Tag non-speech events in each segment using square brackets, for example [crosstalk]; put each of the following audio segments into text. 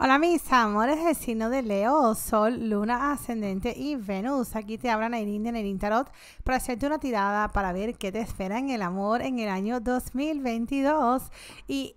Hola mis amores de signo de Leo, Sol, Luna, Ascendente y Venus. Aquí te habla Airin de el Tarot para hacerte una tirada para ver qué te espera en el amor en el año 2022. Y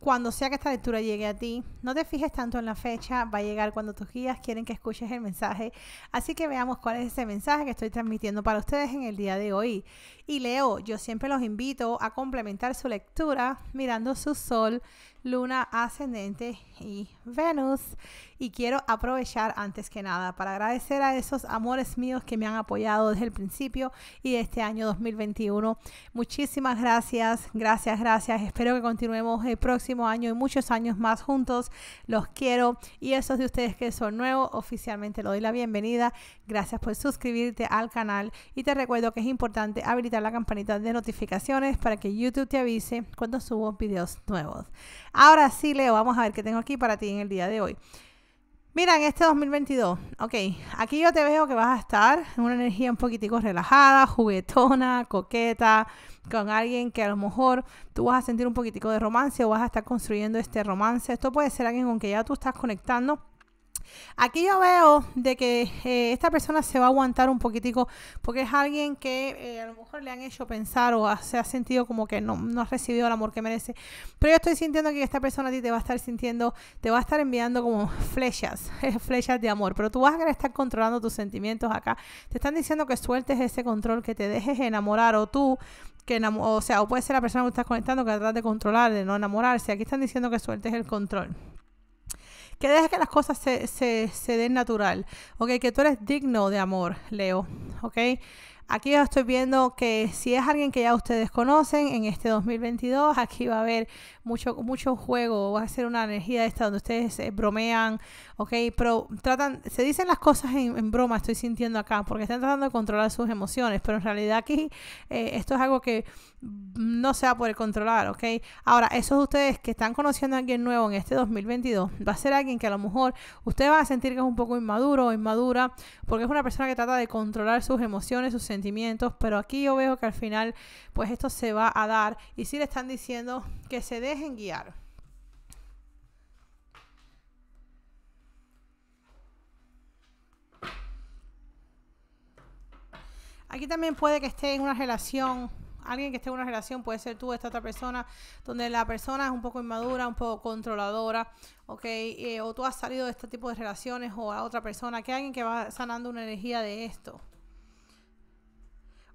cuando sea que esta lectura llegue a ti, no te fijes tanto en la fecha, va a llegar cuando tus guías quieren que escuches el mensaje. Así que veamos cuál es ese mensaje que estoy transmitiendo para ustedes en el día de hoy. Y Leo, yo siempre los invito a complementar su lectura mirando su sol, Luna ascendente y Venus. Y quiero aprovechar antes que nada para agradecer a esos amores míos que me han apoyado desde el principio y este año 2021. Muchísimas gracias, gracias, gracias. Espero que continuemos el próximo año y muchos años más juntos. Los quiero y esos de ustedes que son nuevos, oficialmente lo doy la bienvenida. Gracias por suscribirte al canal y te recuerdo que es importante habilitar la campanita de notificaciones para que YouTube te avise cuando subo videos nuevos. Ahora sí, Leo, vamos a ver qué tengo aquí para ti en el día de hoy. Mira, en este 2022, ok, aquí yo te veo que vas a estar en una energía un poquitico relajada, juguetona, coqueta, con alguien que a lo mejor tú vas a sentir un poquitico de romance o vas a estar construyendo este romance. Esto puede ser alguien con que ya tú estás conectando Aquí yo veo de que eh, esta persona se va a aguantar un poquitico porque es alguien que eh, a lo mejor le han hecho pensar o se ha sentido como que no, no ha recibido el amor que merece. Pero yo estoy sintiendo que esta persona a ti te va a estar sintiendo, te va a estar enviando como flechas, [laughs] flechas de amor. Pero tú vas a estar controlando tus sentimientos acá. Te están diciendo que sueltes ese control, que te dejes enamorar o tú que o sea, o puede ser la persona que estás conectando que trata de controlar, de no enamorarse. Aquí están diciendo que sueltes el control que dejes que las cosas se, se, den natural, ¿ok? Que tú eres digno de amor, Leo, ¿ok? Aquí yo estoy viendo que si es alguien que ya ustedes conocen en este 2022, aquí va a haber mucho, mucho juego, va a ser una energía esta donde ustedes eh, bromean, ¿ok? Pero tratan, se dicen las cosas en, broma, estoy sintiendo acá, porque están tratando de controlar sus emociones, pero en realidad aquí eh, esto es algo que no se va a poder controlar, ¿ok? Ahora, esos de ustedes que están conociendo a alguien nuevo en este 2022, va a ser alguien que a lo mejor usted va a sentir que es un poco inmaduro o inmadura, porque es una persona que trata de controlar sus emociones, sus sentimientos, sentimientos, pero aquí yo veo que al final pues esto se va a dar y si le están diciendo que se dejen guiar. Aquí también puede que esté en una relación alguien que esté en una relación, puede ser tú, esta otra persona, donde la persona es un poco inmadura, un poco controladora, ¿ok? Eh, o tú has salido de este tipo de relaciones o a otra persona, que alguien que va sanando una energía de esto.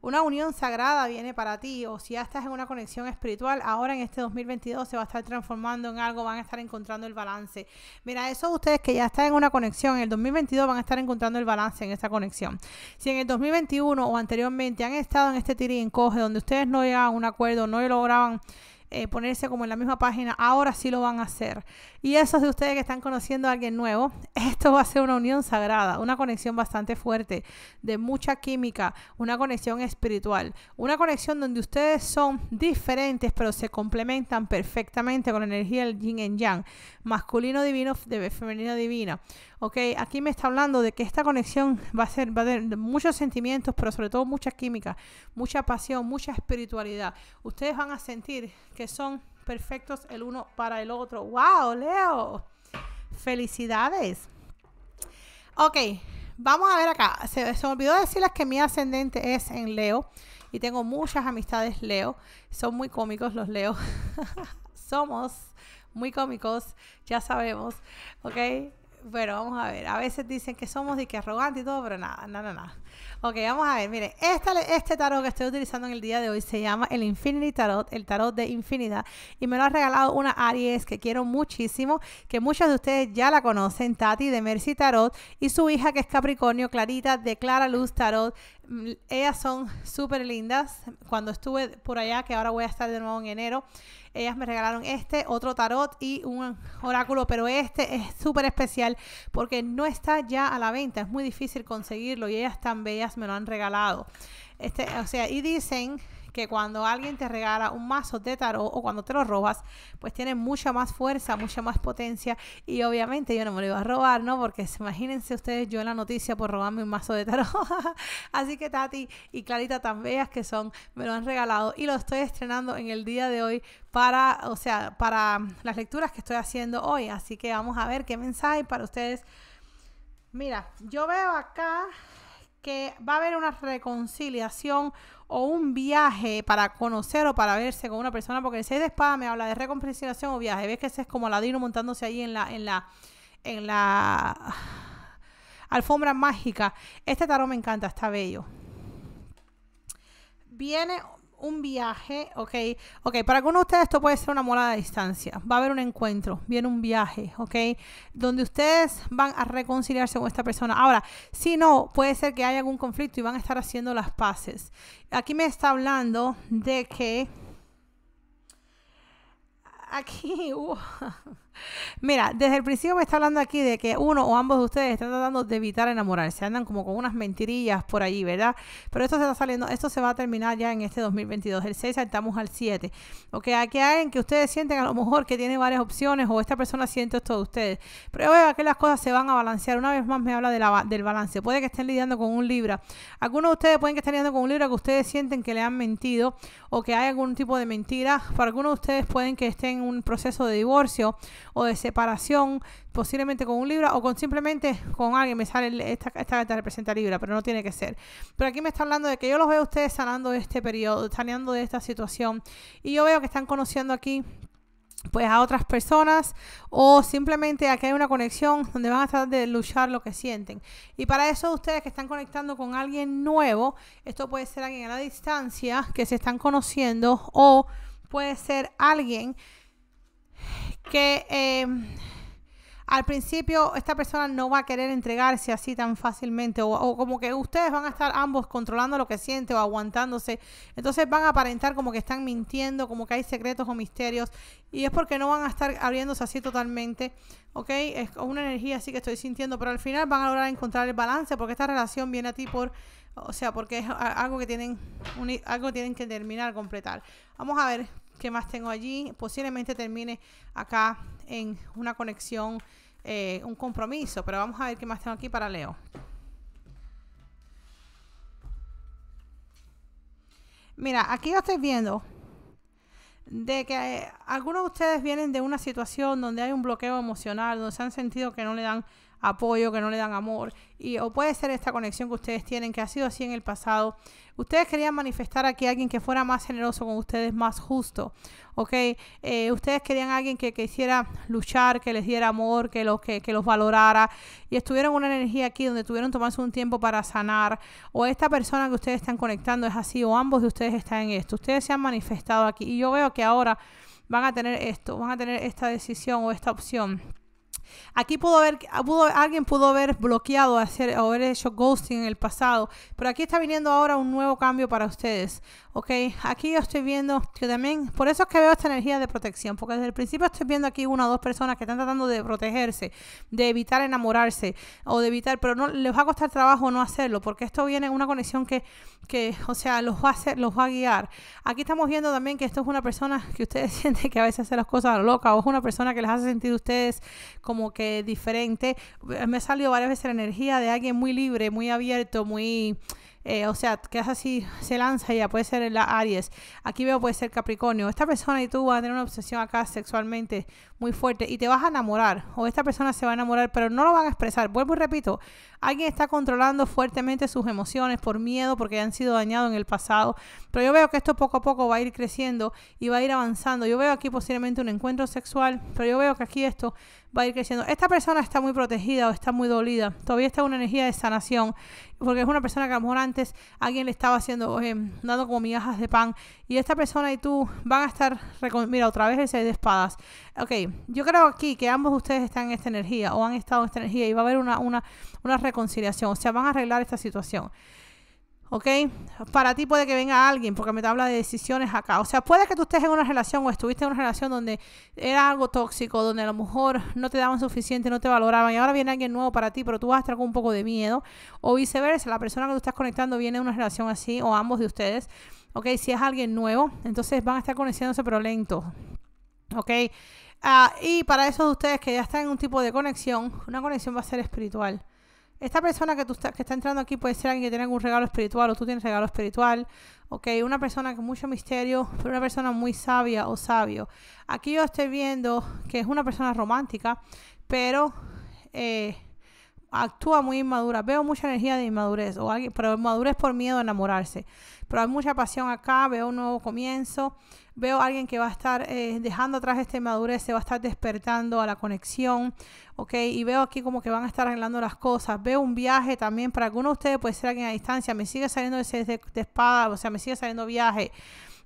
Una unión sagrada viene para ti o si ya estás en una conexión espiritual, ahora en este 2022 se va a estar transformando en algo, van a estar encontrando el balance. Mira, eso ustedes que ya están en una conexión, en el 2022 van a estar encontrando el balance en esa conexión. Si en el 2021 o anteriormente han estado en este tirín coge, donde ustedes no llegaban a un acuerdo, no lograban eh, ponerse como en la misma página, ahora sí lo van a hacer. Y esos de ustedes que están conociendo a alguien nuevo, [laughs] esto va a ser una unión sagrada, una conexión bastante fuerte, de mucha química, una conexión espiritual, una conexión donde ustedes son diferentes, pero se complementan perfectamente con la energía del yin y yang, masculino divino, de femenino divina. Ok, aquí me está hablando de que esta conexión va a ser, va a tener muchos sentimientos, pero sobre todo mucha química, mucha pasión, mucha espiritualidad. Ustedes van a sentir que son perfectos el uno para el otro. ¡Wow, Leo! Felicidades. Ok, vamos a ver acá. Se, se me olvidó decirles que mi ascendente es en Leo y tengo muchas amistades Leo. Son muy cómicos los Leo. [laughs] Somos muy cómicos, ya sabemos, ¿ok? Bueno, vamos a ver. A veces dicen que somos y que arrogantes y todo, pero nada, nada, nada. Ok, vamos a ver. Miren, este tarot que estoy utilizando en el día de hoy se llama el Infinity Tarot, el tarot de infinidad. Y me lo ha regalado una Aries que quiero muchísimo, que muchos de ustedes ya la conocen, Tati de Mercy Tarot, y su hija que es Capricornio, Clarita de Clara Luz Tarot. Mm, ellas son súper lindas. Cuando estuve por allá, que ahora voy a estar de nuevo en enero, ellas me regalaron este, otro tarot y un oráculo, pero este es súper especial porque no está ya a la venta, es muy difícil conseguirlo y ellas tan bellas me lo han regalado. Este, o sea, y dicen que cuando alguien te regala un mazo de tarot o cuando te lo robas, pues tiene mucha más fuerza, mucha más potencia y obviamente yo no me lo iba a robar, ¿no? Porque imagínense ustedes yo en la noticia por robarme un mazo de tarot. [laughs] Así que Tati y Clarita tan bellas que son, me lo han regalado y lo estoy estrenando en el día de hoy para, o sea, para las lecturas que estoy haciendo hoy. Así que vamos a ver qué mensaje para ustedes. Mira, yo veo acá que va a haber una reconciliación o un viaje para conocer o para verse con una persona, porque el 6 de espada me habla de recompensación o viaje. Ves que ese es como Ladino montándose ahí en la, en la, en la alfombra mágica. Este tarot me encanta, está bello. Viene un viaje, ok. Ok, para algunos de ustedes esto puede ser una morada de distancia. Va a haber un encuentro, viene un viaje, ok. Donde ustedes van a reconciliarse con esta persona. Ahora, si no, puede ser que haya algún conflicto y van a estar haciendo las paces. Aquí me está hablando de que aquí, [laughs] mira, desde el principio me está hablando aquí de que uno o ambos de ustedes están tratando de evitar enamorarse, andan como con unas mentirillas por allí, ¿verdad? Pero esto se está saliendo, esto se va a terminar ya en este 2022, el 6 saltamos al 7, ok, aquí hay en que ustedes sienten a lo mejor que tiene varias opciones o esta persona siente esto de ustedes, pero yo veo que las cosas se van a balancear, una vez más me habla del balance, puede que estén lidiando con un Libra, algunos de ustedes pueden que estén lidiando con un libro que ustedes sienten que le han mentido o que hay algún tipo de mentira, para algunos de ustedes pueden que estén un proceso de divorcio o de separación, posiblemente con un Libra o con simplemente con alguien. Me sale esta, esta carta representa Libra, pero no tiene que ser. Pero aquí me está hablando de que yo los veo ustedes sanando de este periodo, saneando de esta situación. Y yo veo que están conociendo aquí pues a otras personas o simplemente aquí hay una conexión donde van a tratar de luchar lo que sienten. Y para eso ustedes que están conectando con alguien nuevo, esto puede ser alguien a la distancia que se están conociendo o puede ser alguien que em, al principio esta persona no va a querer entregarse así tan fácilmente o, como que ustedes van a estar ambos controlando lo que siente o aguantándose. Entonces van a aparentar como que están mintiendo, como que hay secretos o misterios y es porque no van a estar abriéndose así totalmente, ¿ok? Es una energía así que estoy sintiendo, pero al final van a lograr encontrar el balance porque esta relación viene a ti por... O sea, porque es algo que tienen, algo que tienen que terminar, completar. Vamos a ver ¿Qué más tengo allí? Posiblemente termine acá en una conexión, eh, un compromiso, pero vamos a ver qué más tengo aquí para Leo. Mira, aquí yo estoy viendo de que eh, algunos de ustedes vienen de una situación donde hay un bloqueo emocional, donde se han sentido que no le dan apoyo, que no le dan amor. Y, o puede ser esta conexión que ustedes tienen, que ha sido así en el pasado. Ustedes querían manifestar aquí a alguien que fuera más generoso con ustedes, más justo, eh, ustedes querían a alguien que, quisiera hiciera luchar, que les diera amor, que los, que, que los valorara. Y estuvieron una energía aquí donde tuvieron tomarse un tiempo para sanar. O esta persona que ustedes están conectando es así, o ambos de ustedes están en esto. Ustedes se han manifestado aquí. Y yo veo que ahora van a tener esto, van a tener esta decisión o esta opción Aquí pudo haber, pudo, alguien pudo haber bloqueado, hacer, haber hecho ghosting en el pasado, pero aquí está viniendo ahora un nuevo cambio para ustedes, ¿ok? Aquí yo estoy viendo que también, por eso es que veo esta energía de protección, porque desde el principio estoy viendo aquí una o dos personas que están tratando de protegerse, de evitar enamorarse o de evitar, pero no les va a costar trabajo no hacerlo, porque esto viene en una conexión que, que, o sea, los va a los va a guiar. Aquí estamos viendo también que esto es una persona que ustedes [laughs] sienten que a veces hace las cosas locas o es una persona que les hace sentir ustedes como como que diferente. Me salió varias veces la energía de alguien muy libre, muy abierto, muy eh, o sea, quedas así, se lanza ya, puede ser la Aries, aquí veo puede ser Capricornio, esta persona y tú van a tener una obsesión acá sexualmente muy fuerte y te vas a enamorar, o esta persona se va a enamorar, pero no lo van a expresar, vuelvo y repito, alguien está controlando fuertemente sus emociones por miedo, porque han sido dañados en el pasado, pero yo veo que esto poco a poco va a ir creciendo y va a ir avanzando, yo veo aquí posiblemente un encuentro sexual, pero yo veo que aquí esto va a ir creciendo, esta persona está muy protegida o está muy dolida, todavía está una energía de sanación porque es una persona que a lo mejor antes alguien le estaba haciendo, eh, dando como migajas de pan, y esta persona y tú van a estar, mira, otra vez el de espadas. Ok, yo creo aquí que ambos ustedes están en esta energía o han estado en esta energía y va a haber una, una, una reconciliación, o sea, van a arreglar esta situación. ¿ok? Para ti puede que venga alguien, porque me habla de decisiones acá. O sea, puede que tú estés en una relación o estuviste en una relación donde era algo tóxico, donde a lo mejor no te daban suficiente, no te valoraban, y ahora viene alguien nuevo para ti, pero tú vas a estar con un poco de miedo, o viceversa, la persona que tú estás conectando viene de una relación así, o ambos de ustedes, ¿ok? Si es alguien nuevo, entonces van a estar conociéndose, pero lento, ¿ok? Ah, y para esos de ustedes que ya están en un tipo de conexión, una conexión va a ser espiritual. Esta persona que, tú está, entrando aquí puede ser alguien que tiene algún regalo espiritual o tú tienes regalo espiritual. Ok, una persona con mucho misterio, pero [laughs] una persona muy sabia o sabio. Aquí yo estoy viendo que es una persona romántica, pero eh, actúa muy inmadura. Veo mucha energía de inmadurez, o alguien, pero madurez por miedo a enamorarse. Pero hay mucha pasión acá, veo un nuevo comienzo, veo a alguien que va a estar eh, dejando atrás esta inmadurez, se va a estar despertando a la conexión, ¿ok? Y veo aquí como que van a estar arreglando las cosas. Veo un viaje también, para algunos de ustedes puede ser alguien a distancia, me sigue saliendo de, de, espada, o sea, me sigue saliendo viaje.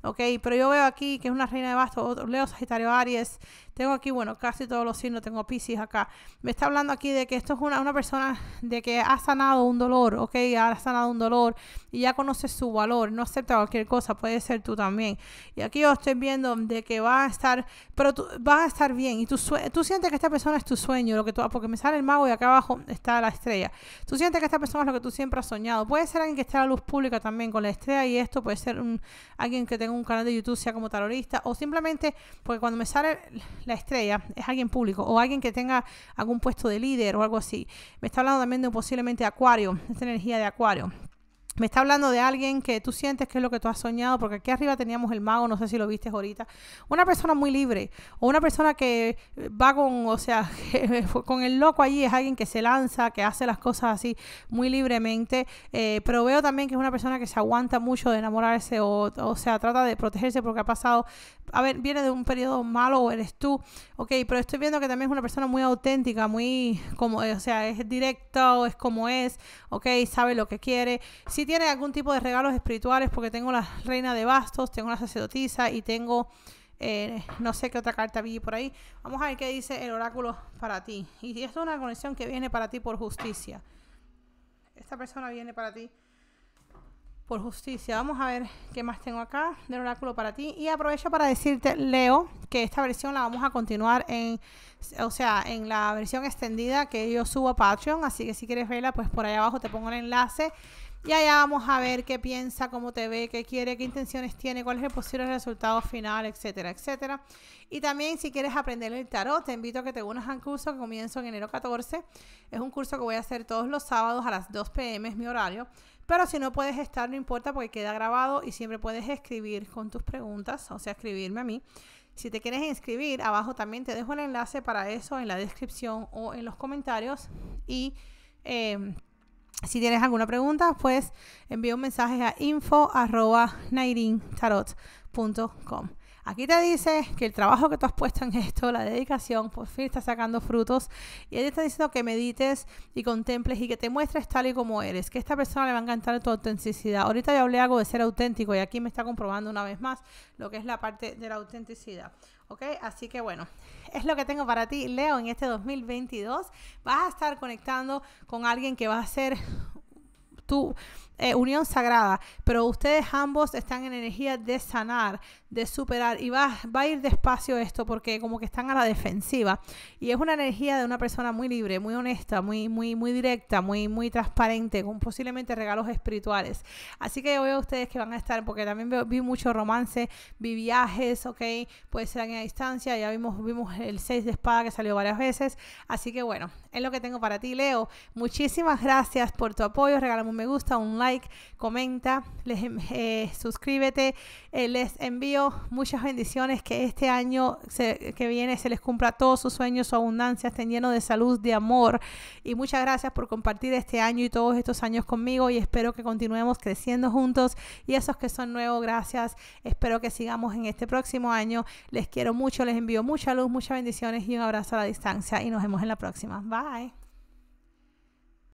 ¿ok? Pero yo veo aquí que es una reina de bastos, Leo Sagitario Aries, tengo aquí, bueno, casi todos los signos, tengo Pisces acá. Me está hablando aquí de que esto es una, una persona de que ha sanado un dolor, ¿ok? Ha sanado un dolor y ya conoce su valor, no acepta cualquier cosa, puede ser tú también. Y aquí yo estoy viendo de que va a estar, pero tú, vas a estar bien y tú, tú sientes que esta persona es tu sueño, lo que tú, porque me sale el mago y acá abajo está la estrella. Tú sientes que esta persona es lo que tú siempre has soñado. Puede ser alguien que está a la luz pública también con la estrella y esto, puede ser un, alguien que tenga un canal de YouTube, sea como terrorista o simplemente, porque cuando me sale la estrella es alguien público o alguien que tenga algún puesto de líder o algo así. Me está hablando también de posiblemente Acuario, esta energía de Acuario me está hablando de alguien que tú sientes que es lo que tú has soñado, porque aquí arriba teníamos el mago, no sé si lo viste ahorita, una persona muy libre, o una persona que va con, o sea, [laughs] con el loco allí, es alguien que se lanza, que hace las cosas así muy libremente, eh, pero veo también que es una persona que se aguanta mucho de enamorarse, o, o sea, trata de protegerse porque ha pasado, a ver, viene de un periodo malo eres tú, ok, pero estoy viendo que también es una persona muy auténtica, muy, como, o sea, es directo, es como es, ok, sabe lo que quiere, tiene algún tipo de regalos espirituales, porque tengo la reina de bastos, tengo la sacerdotisa y tengo eh, no sé qué otra carta vi por ahí. Vamos a ver qué dice el oráculo para ti. Y esto es una conexión que viene para ti por justicia. Esta persona viene para ti por justicia. Vamos a ver qué más tengo acá del oráculo para ti. Y aprovecho para decirte, Leo, que esta versión la vamos a continuar en, o sea, en la versión extendida que yo subo a Patreon. Así que si quieres verla, pues por ahí abajo te pongo el enlace. Y allá vamos a ver qué piensa, cómo te ve, qué quiere, qué intenciones tiene, cuál es el posible resultado final, etcétera, etcétera. Y también si quieres aprender el tarot, te invito a que te unas al curso que comienzo en enero 14. Es un curso que voy a hacer todos los sábados a las 2 pm, es mi horario. Pero si no puedes estar, no importa porque queda grabado y siempre puedes escribir con tus preguntas, o sea, escribirme a mí. Si te quieres inscribir, abajo también te dejo el enlace para eso en la descripción o en los comentarios. Y... Eh, si tienes alguna pregunta, pues envía un mensaje a info.nairintarot.com. Aquí te dice que el trabajo que tú has puesto en esto, la dedicación, por fin está sacando frutos. Y él está diciendo que medites y contemples y que te muestres tal y como eres. Que a esta persona le va a encantar tu autenticidad. Ahorita ya hablé algo de ser auténtico y aquí me está comprobando una vez más lo que es la parte de la autenticidad. ¿Ok? Así que bueno, es lo que tengo para ti, Leo, en este 2022. Vas a estar conectando con alguien que va a ser tú eh, unión sagrada, pero ustedes ambos están en energía de sanar, de superar y va, va a ir despacio esto porque como que están a la defensiva y es una energía de una persona muy libre, muy honesta, muy muy muy directa, muy muy transparente con posiblemente regalos espirituales. Así que yo veo a ustedes que van a estar porque también vi mucho romance, vi viajes, ok, puede ser a distancia, ya vimos vimos el 6 de espada que salió varias veces, así que bueno, es lo que tengo para ti, Leo. Muchísimas gracias por tu apoyo, regálame un me gusta, un like like, comenta, les, em, eh, suscríbete. Eh, les envío muchas bendiciones, que este año que viene se les cumpla todos sus sueños, su abundancia, estén llenos de salud, de amor. Y muchas gracias por compartir este año y todos estos años conmigo y espero que continuemos creciendo juntos. Y esos que son nuevos, gracias. Espero que sigamos en este próximo año. Les quiero mucho, les envío mucha luz, muchas bendiciones y un abrazo a la distancia y nos vemos en la próxima. Bye.